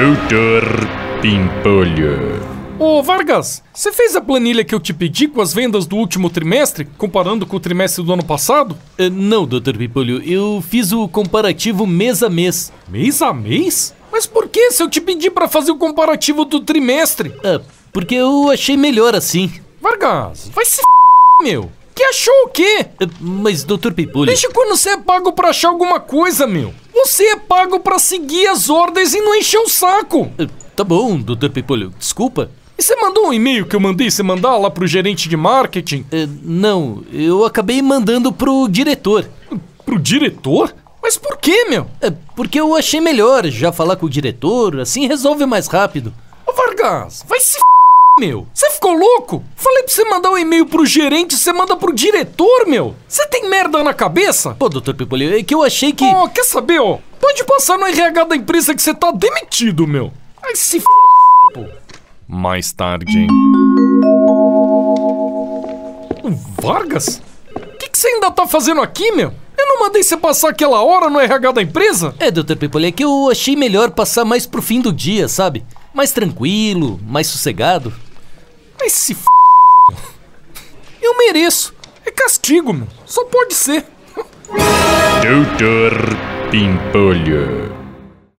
Doutor Pimpolho. Ô Vargas, você fez a planilha que eu te pedi com as vendas do último trimestre, comparando com o trimestre do ano passado? Uh, não, Dr. Pimpolho, eu fiz o comparativo mês a mês. Mês a mês? Mas por que se eu te pedi para fazer o comparativo do trimestre? Uh, porque eu achei melhor assim. Vargas, vai se f... meu. Que achou o quê? Uh, mas, Dr. Pimpolho... Deixa quando você é pago pra achar alguma coisa, meu. Você é pago para seguir as ordens e não encher o saco. Eh, tá bom, Dr. Pipolho, desculpa. E você mandou um e-mail que eu mandei você mandar lá pro gerente de marketing? Eh, não, eu acabei mandando pro diretor. Pro diretor? Mas por quê, meu? É, porque eu achei melhor já falar com o diretor, assim resolve mais rápido. Ô Vargas, vai se f meu? Você ficou louco? Falei pra você mandar um e-mail pro gerente, você manda pro diretor, meu? Você tem merda na cabeça? Pô, doutor Pipolio, é que eu achei que... Ó, oh, quer saber, ó? Pode passar no RH da empresa que você tá demitido, meu. Ai, se f... pô. Mais tarde, hein? Vargas? O que, você ainda tá fazendo aqui, meu? Eu não mandei você passar aquela hora no RH da empresa? É, Dr. Pipoli, é que eu achei melhor passar mais pro fim do dia, sabe? Mais tranquilo, mais sossegado. Mas se f... Eu mereço. É castigo, meu. Só pode ser. Doutor Pimpolho.